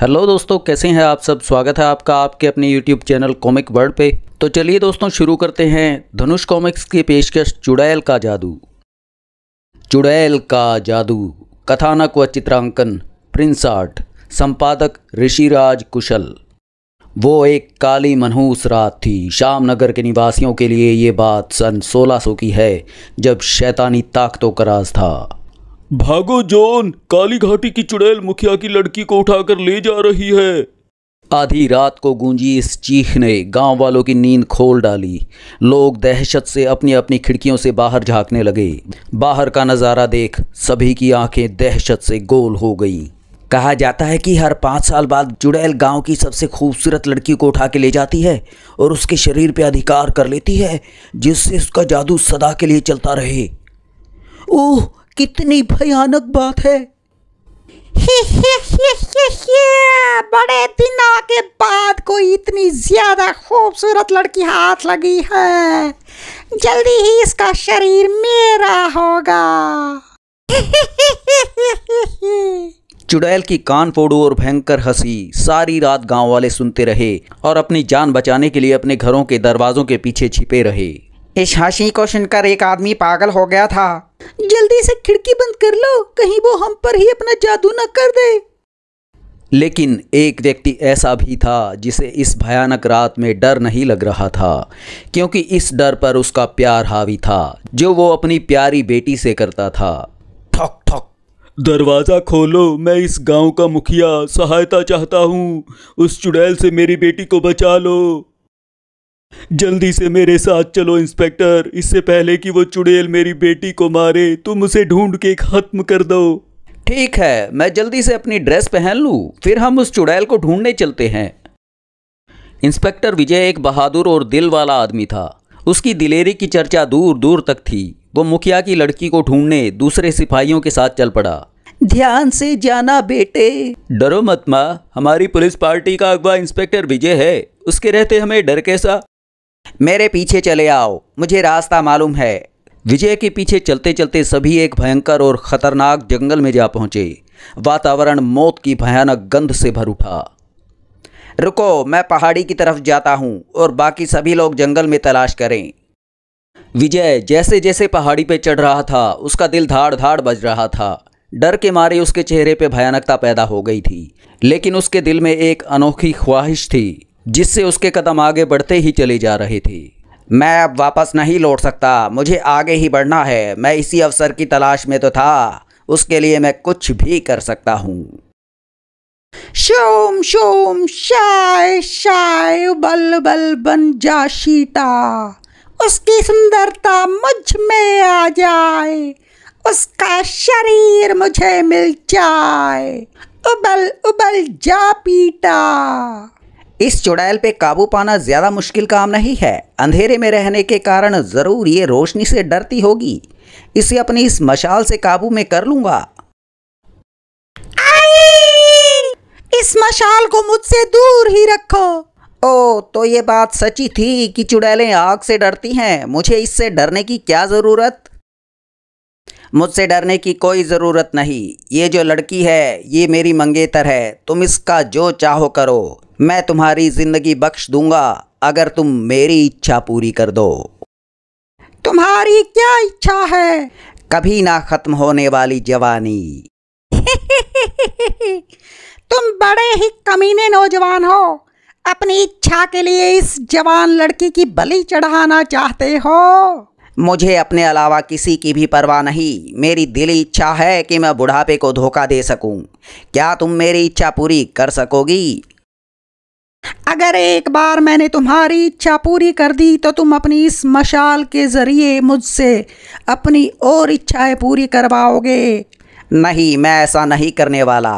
Hello दोस्तों कैसे हैं आप सब स्वागत है आपका आपके अपने यूट्यूब चैनल कॉमिक वर्ल्ड पे तो चलिए दोस्तों शुरू करते हैं धनुष कॉमिक्स की पेशकश चुड़ैल का जादू चुड़ैल का जादू कथानक व चित्रांकन प्रिंस आर्ट संपादक ऋषिराज कुशल वो एक काली मनहूस रात थी शाम नगर के निवासियों के लिए ये बात सन 1600 की है जब शैतानी ताकतों का राज था भागो जॉन काली घाटी की चुड़ैल मुखिया की लड़की को उठाकर ले जा रही है आधी रात को गूंजी इस चीख ने गांव वालों की नींद खोल डाली लोग दहशत से अपनी अपनी खिड़कियों से बाहर झांकने लगे बाहर का नज़ारा देख सभी की आंखें दहशत से गोल हो गईं कहा जाता है कि हर पाँच साल बाद चुड़ैल गांव की सबसे खूबसूरत लड़की को उठा के ले जाती है और उसके शरीर पर अधिकार कर लेती है जिससे उसका जादू सदा के लिए चलता रहे ओह कितनी भयानक बात है बड़े दिनों के बाद कोई इतनी ज्यादा खूबसूरत लड़की हाथ लगी है जल्दी ही इसका शरीर मेरा होगा चुड़ैल की कान फोड़ू और भयंकर हंसी सारी रात गांव वाले सुनते रहे और अपनी जान बचाने के लिए अपने घरों के दरवाजों के पीछे छिपे रहे इस हंसी को सुनकर एक आदमी पागल हो गया था जल्दी से खिड़की बंद कर लो कहीं वो हम पर ही अपना जादू न कर दे लेकिन एक व्यक्ति ऐसा भी था जिसे इस भयानक रात में डर नहीं लग रहा था क्योंकि इस डर पर उसका प्यार हावी था जो वो अपनी प्यारी बेटी से करता था ठक ठक दरवाज़ा खोलो मैं इस गांव का मुखिया सहायता चाहता हूँ उस चुड़ैल से मेरी बेटी को बचा लो जल्दी से मेरे साथ चलो इंस्पेक्टर इससे पहले कि वो चुड़ैल मेरी बेटी को मारे तुम उसे ढूंढ के खत्म कर दो ठीक है मैं जल्दी से अपनी ड्रेस पहन लूँ फिर हम उस चुड़ैल को ढूंढने चलते हैं इंस्पेक्टर विजय एक बहादुर और दिल वाला आदमी था उसकी दिलेरी की चर्चा दूर दूर तक थी वो मुखिया की लड़की को ढूंढने दूसरे सिपाहियों के साथ चल पड़ा ध्यान से जाना बेटे डरो मत माँ हमारी पुलिस पार्टी का अगवा इंस्पेक्टर विजय है उसके रहते हमें डर कैसा मेरे पीछे चले आओ मुझे रास्ता मालूम है विजय के पीछे चलते चलते सभी एक भयंकर और खतरनाक जंगल में जा पहुंचे वातावरण मौत की भयानक गंध से भर उठा रुको मैं पहाड़ी की तरफ जाता हूँ और बाकी सभी लोग जंगल में तलाश करें विजय जैसे जैसे पहाड़ी पर चढ़ रहा था उसका दिल धाड़ धाड़ बज रहा था डर के मारे उसके चेहरे पर भयानकता पैदा हो गई थी लेकिन उसके दिल में एक अनोखी ख्वाहिश थी जिससे उसके कदम आगे बढ़ते ही चली जा रही थी मैं अब वापस नहीं लौट सकता मुझे आगे ही बढ़ना है मैं इसी अवसर की तलाश में तो था उसके लिए मैं कुछ भी कर सकता हूँ शोम शोम शाय शाय बल बल बन जा शीता उसकी सुंदरता मुझ में आ जाए उसका शरीर मुझे मिल जाए उबल उबल जा पीटा इस चुड़ैल पे काबू पाना ज़्यादा मुश्किल काम नहीं है अंधेरे में रहने के कारण ज़रूर ये रोशनी से डरती होगी इसे अपनी इस मशाल से काबू में कर लूँगा इस मशाल को मुझसे दूर ही रखो ओ तो ये बात सची थी कि चुड़ैलें आग से डरती हैं मुझे इससे डरने की क्या ज़रूरत मुझसे डरने की कोई ज़रूरत नहीं ये जो लड़की है ये मेरी मंगेतर है तुम इसका जो चाहो करो मैं तुम्हारी ज़िंदगी बख्श दूंगा अगर तुम मेरी इच्छा पूरी कर दो तुम्हारी क्या इच्छा है कभी ना ख़त्म होने वाली जवानी तुम बड़े ही कमीने नौजवान हो अपनी इच्छा के लिए इस जवान लड़की की बलि चढ़ाना चाहते हो मुझे अपने अलावा किसी की भी परवाह नहीं मेरी दिली इच्छा है कि मैं बुढ़ापे को धोखा दे सकूं। क्या तुम मेरी इच्छा पूरी कर सकोगी अगर एक बार मैंने तुम्हारी इच्छा पूरी कर दी तो तुम अपनी इस मशाल के ज़रिए मुझसे अपनी और इच्छाएं पूरी करवाओगे नहीं मैं ऐसा नहीं करने वाला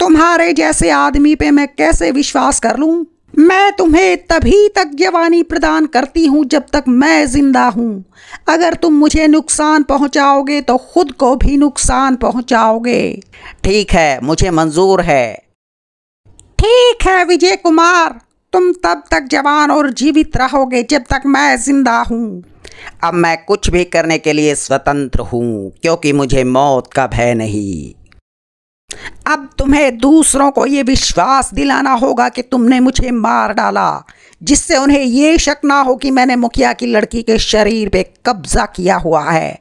तुम्हारे जैसे आदमी पे मैं कैसे विश्वास कर लूँ मैं तुम्हें तभी तक जवानी प्रदान करती हूँ जब तक मैं जिंदा हूँ अगर तुम मुझे नुकसान पहुँचाओगे तो खुद को भी नुकसान पहुँचाओगे ठीक है मुझे मंजूर है ठीक है विजय कुमार तुम तब तक जवान और जीवित रहोगे जब तक मैं जिंदा हूँ अब मैं कुछ भी करने के लिए स्वतंत्र हूँ क्योंकि मुझे मौत का भय नहीं अब तुम्हें दूसरों को ये विश्वास दिलाना होगा कि तुमने मुझे मार डाला जिससे उन्हें ये शक ना हो कि मैंने मुखिया की लड़की के शरीर पे कब्ज़ा किया हुआ है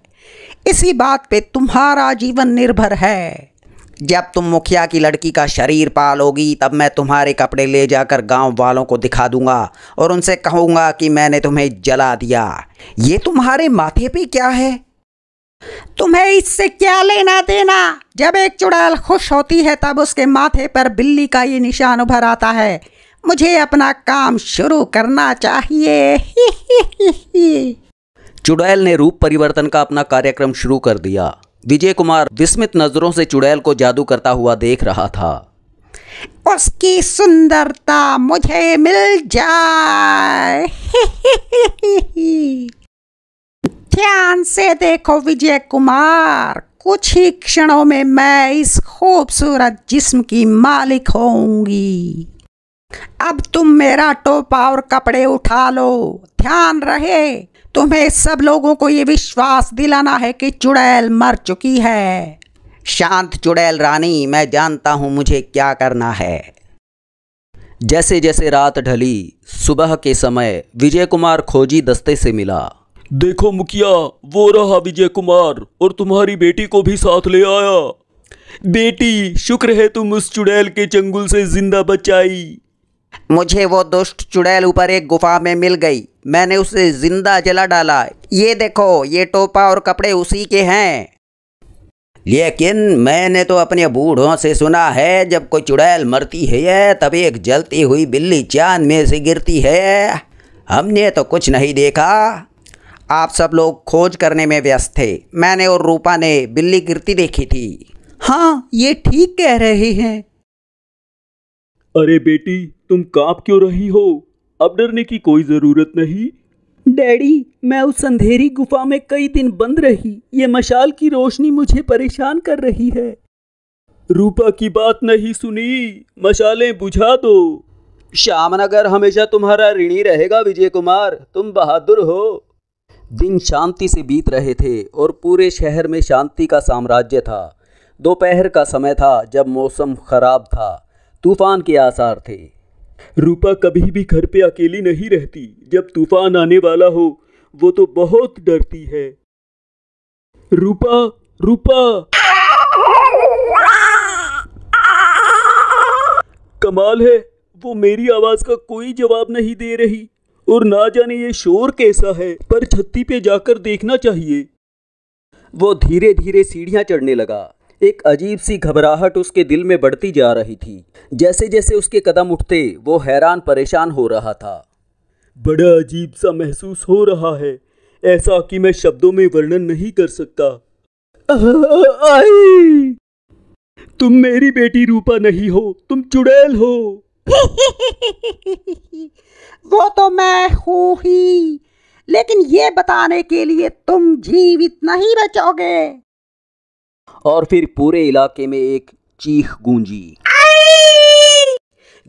इसी बात पे तुम्हारा जीवन निर्भर है जब तुम मुखिया की लड़की का शरीर पालोगी तब मैं तुम्हारे कपड़े ले जाकर गांव वालों को दिखा दूंगा और उनसे कहूंगा कि मैंने तुम्हें जला दिया ये तुम्हारे माथे पे क्या है तुम्हें इससे क्या लेना देना जब एक चुड़ैल खुश होती है तब उसके माथे पर बिल्ली का ये निशान उभर आता है मुझे अपना काम शुरू करना चाहिए चुड़ैल ने रूप परिवर्तन का अपना कार्यक्रम शुरू कर दिया विजय कुमार विस्मित नजरों से चुड़ैल को जादू करता हुआ देख रहा था उसकी सुंदरता मुझे मिल जाए ध्यान से देखो विजय कुमार कुछ ही क्षणों में मैं इस खूबसूरत जिस्म की मालिक होंगी अब तुम मेरा टोपा और कपड़े उठा लो ध्यान रहे तुम्हें सब लोगों को ये विश्वास दिलाना है कि चुड़ैल मर चुकी है शांत चुड़ैल रानी मैं जानता हूं मुझे क्या करना है जैसे जैसे रात ढली सुबह के समय विजय कुमार खोजी दस्ते से मिला देखो मुखिया वो रहा विजय कुमार और तुम्हारी बेटी को भी साथ ले आया बेटी शुक्र है तुम उस चुड़ैल के चंगुल से जिंदा बचाई मुझे वो दुष्ट चुड़ैल ऊपर एक गुफा में मिल गई मैंने उसे जिंदा जला डाला ये देखो ये टोपा और कपड़े उसी के हैं लेकिन मैंने तो अपने बूढ़ों से सुना है जब कोई चुड़ैल मरती है तब एक जलती हुई बिल्ली चांद में से गिरती है हमने तो कुछ नहीं देखा आप सब लोग खोज करने में व्यस्त थे मैंने और रूपा ने बिल्ली गिरती देखी थी हाँ ये ठीक कह रहे हैं अरे बेटी तुम कांप क्यों रही हो अब डरने की कोई ज़रूरत नहीं डैडी मैं उस अंधेरी गुफा में कई दिन बंद रही ये मशाल की रोशनी मुझे परेशान कर रही है रूपा की बात नहीं सुनी मशालें बुझा दो श्यामनगर हमेशा तुम्हारा ऋणी रहेगा विजय कुमार तुम बहादुर हो दिन शांति से बीत रहे थे और पूरे शहर में शांति का साम्राज्य था दोपहर का समय था जब मौसम खराब था तूफान के आसार थे रूपा कभी भी घर पे अकेली नहीं रहती जब तूफान आने वाला हो वो तो बहुत डरती है रूपा रूपा कमाल है वो मेरी आवाज का कोई जवाब नहीं दे रही और ना जाने ये शोर कैसा है पर छत्ती पे जाकर देखना चाहिए वो धीरे धीरे सीढ़ियां चढ़ने लगा एक अजीब सी घबराहट उसके दिल में बढ़ती जा रही थी जैसे जैसे उसके कदम उठते वो हैरान परेशान हो रहा था बड़ा अजीब सा महसूस हो रहा है ऐसा कि मैं शब्दों में वर्णन नहीं कर सकता आई तुम मेरी बेटी रूपा नहीं हो तुम चुड़ैल हो वो तो मैं हूँ ही लेकिन ये बताने के लिए तुम जीवित नहीं बचोगे और फिर पूरे इलाके में एक चीख गूंजी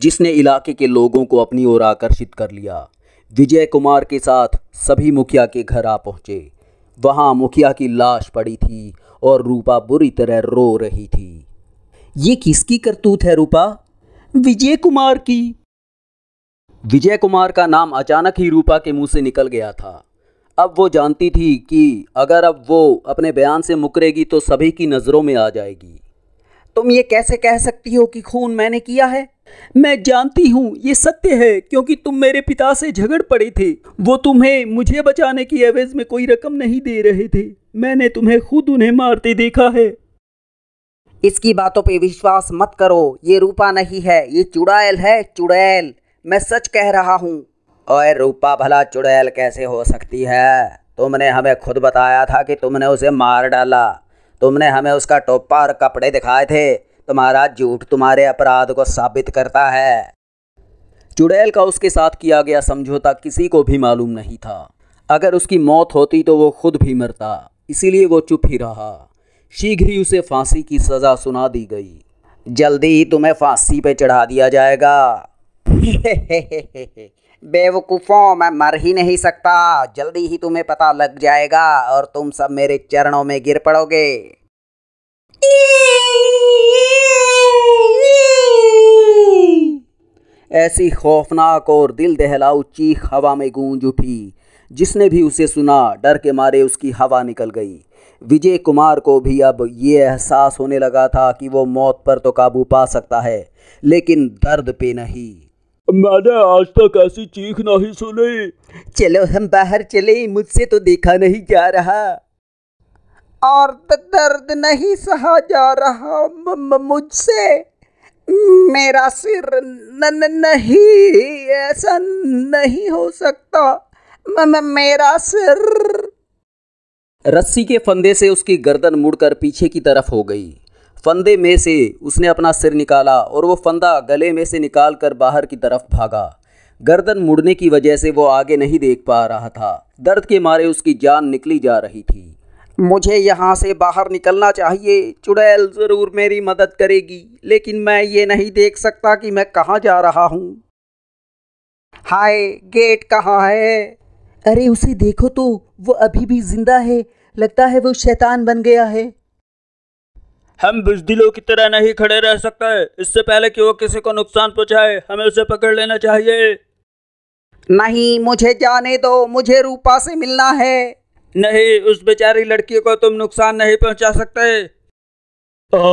जिसने इलाके के लोगों को अपनी ओर आकर्षित कर लिया विजय कुमार के साथ सभी मुखिया के घर आ पहुंचे वहां मुखिया की लाश पड़ी थी और रूपा बुरी तरह रो रही थी ये किसकी करतूत है रूपा विजय कुमार की विजय कुमार का नाम अचानक ही रूपा के मुंह से निकल गया था अब वो जानती थी कि अगर अब वो अपने बयान से मुकरेगी तो सभी की नज़रों में आ जाएगी तुम ये कैसे कह सकती हो कि खून मैंने किया है मैं जानती हूँ ये सत्य है क्योंकि तुम मेरे पिता से झगड़ पड़े थे वो तुम्हें मुझे बचाने की एवज में कोई रकम नहीं दे रहे थे मैंने तुम्हें खुद उन्हें मारते देखा है इसकी बातों पे विश्वास मत करो ये रूपा नहीं है ये चुड़ैल है चुड़ैल मैं सच कह रहा हूँ और रूपा भला चुड़ैल कैसे हो सकती है तुमने हमें खुद बताया था कि तुमने उसे मार डाला तुमने हमें उसका टोपा और कपड़े दिखाए थे तुम्हारा झूठ तुम्हारे अपराध को साबित करता है चुड़ैल का उसके साथ किया गया समझौता किसी को भी मालूम नहीं था अगर उसकी मौत होती तो वो खुद भी मरता इसीलिए वो चुप ही रहा शीघ्र ही उसे फांसी की सजा सुना दी गई जल्दी ही तुम्हें फांसी पे चढ़ा दिया जाएगा बेवकूफ़ों मैं मर ही नहीं सकता जल्दी ही तुम्हें पता लग जाएगा और तुम सब मेरे चरणों में गिर पड़ोगे ऐसी खौफनाक और दिल दहलाऊ चीख हवा में गूंज उठी जिसने भी उसे सुना डर के मारे उसकी हवा निकल गई विजय कुमार को भी अब ये एहसास होने लगा था कि वो मौत पर तो काबू पा सकता है लेकिन दर्द पे नहीं मैंने आज तक ऐसी चीख नहीं सुनी चलो हम बाहर चले मुझसे तो देखा नहीं जा रहा और तो दर्द नहीं सहा जा रहा मुझसे मेरा सिर न, न, नहीं ऐसा नहीं हो सकता म, म, मेरा सिर रस्सी के फंदे से उसकी गर्दन मुड़कर पीछे की तरफ हो गई फंदे में से उसने अपना सिर निकाला और वो फंदा गले में से निकाल कर बाहर की तरफ भागा गर्दन मुड़ने की वजह से वो आगे नहीं देख पा रहा था दर्द के मारे उसकी जान निकली जा रही थी मुझे यहाँ से बाहर निकलना चाहिए चुड़ैल ज़रूर मेरी मदद करेगी लेकिन मैं ये नहीं देख सकता कि मैं कहाँ जा रहा हूँ हाय गेट कहाँ है अरे उसे देखो तो वो अभी भी जिंदा है लगता है वो शैतान बन गया है हम बुजदिलों की तरह नहीं खड़े रह सकते इससे पहले कि वो किसी को नुकसान पहुंचाए हमें उसे पकड़ लेना चाहिए नहीं मुझे जाने दो मुझे रूपा से मिलना है नहीं उस बेचारी लड़की को तुम नुकसान नहीं पहुंचा सकते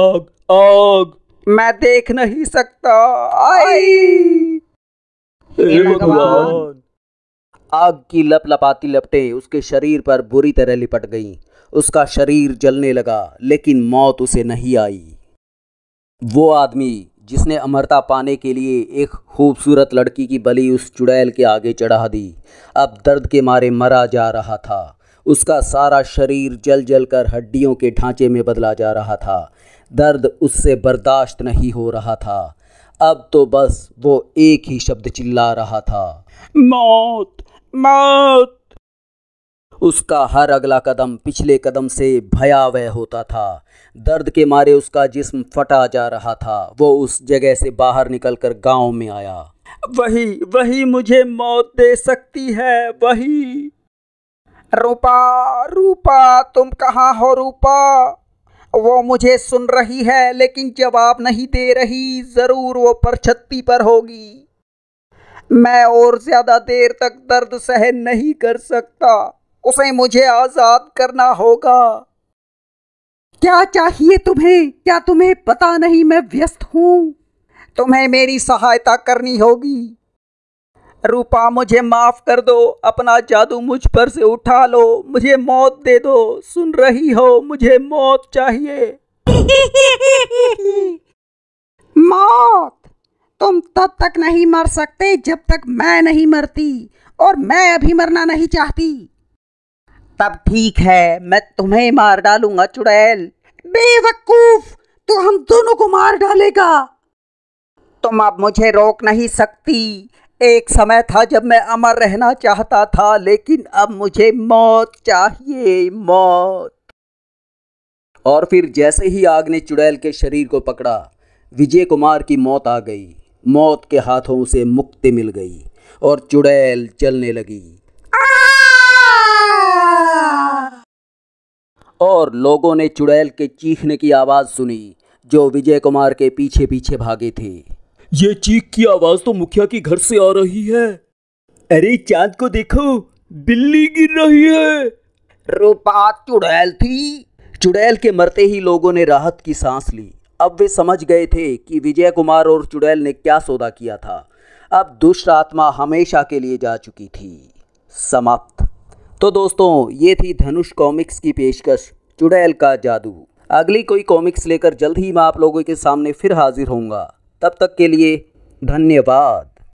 आग आग मैं देख नहीं सकता आई भगवान आग की लप लपाती लपटें उसके शरीर पर बुरी तरह लिपट गईं उसका शरीर जलने लगा लेकिन मौत उसे नहीं आई वो आदमी जिसने अमरता पाने के लिए एक खूबसूरत लड़की की बलि उस चुड़ैल के आगे चढ़ा दी अब दर्द के मारे मरा जा रहा था उसका सारा शरीर जल जल कर हड्डियों के ढांचे में बदला जा रहा था दर्द उससे बर्दाश्त नहीं हो रहा था अब तो बस वो एक ही शब्द चिल्ला रहा था मौत मौत उसका हर अगला कदम पिछले कदम से भयावह होता था दर्द के मारे उसका जिस्म फटा जा रहा था वो उस जगह से बाहर निकलकर गांव में आया वही वही मुझे मौत दे सकती है वही रूपा रूपा तुम कहाँ हो रूपा वो मुझे सुन रही है लेकिन जवाब नहीं दे रही ज़रूर वो परछत्ती पर होगी मैं और ज़्यादा देर तक दर्द सहन नहीं कर सकता उसे मुझे आज़ाद करना होगा क्या चाहिए तुम्हें क्या तुम्हें पता नहीं मैं व्यस्त हूं तुम्हें मेरी सहायता करनी होगी रूपा मुझे माफ़ कर दो अपना जादू मुझ पर से उठा लो मुझे मौत दे दो सुन रही हो मुझे मौत चाहिए मौत तुम तब तक नहीं मर सकते जब तक मैं नहीं मरती और मैं अभी मरना नहीं चाहती तब ठीक है मैं तुम्हें मार डालूंगा चुड़ैल बेवकूफ तो हम दोनों को मार डालेगा तुम अब मुझे रोक नहीं सकती एक समय था जब मैं अमर रहना चाहता था लेकिन अब मुझे मौत चाहिए मौत और फिर जैसे ही आग ने चुड़ैल के शरीर को पकड़ा विजय कुमार की मौत आ गई मौत के हाथों से मुक्ति मिल गई और चुड़ैल चलने लगी और लोगों ने चुड़ैल के चीखने की आवाज़ सुनी जो विजय कुमार के पीछे पीछे भागे थे ये चीख की आवाज़ तो मुखिया के घर से आ रही है अरे चांद को देखो बिल्ली गिर रही है रूपा चुड़ैल थी चुड़ैल के मरते ही लोगों ने राहत की सांस ली अब वे समझ गए थे कि विजय कुमार और चुड़ैल ने क्या सौदा किया था अब दुष्ट आत्मा हमेशा के लिए जा चुकी थी समाप्त तो दोस्तों ये थी धनुष कॉमिक्स की पेशकश चुड़ैल का जादू अगली कोई कॉमिक्स लेकर जल्द ही मैं आप लोगों के सामने फिर हाजिर होऊंगा तब तक के लिए धन्यवाद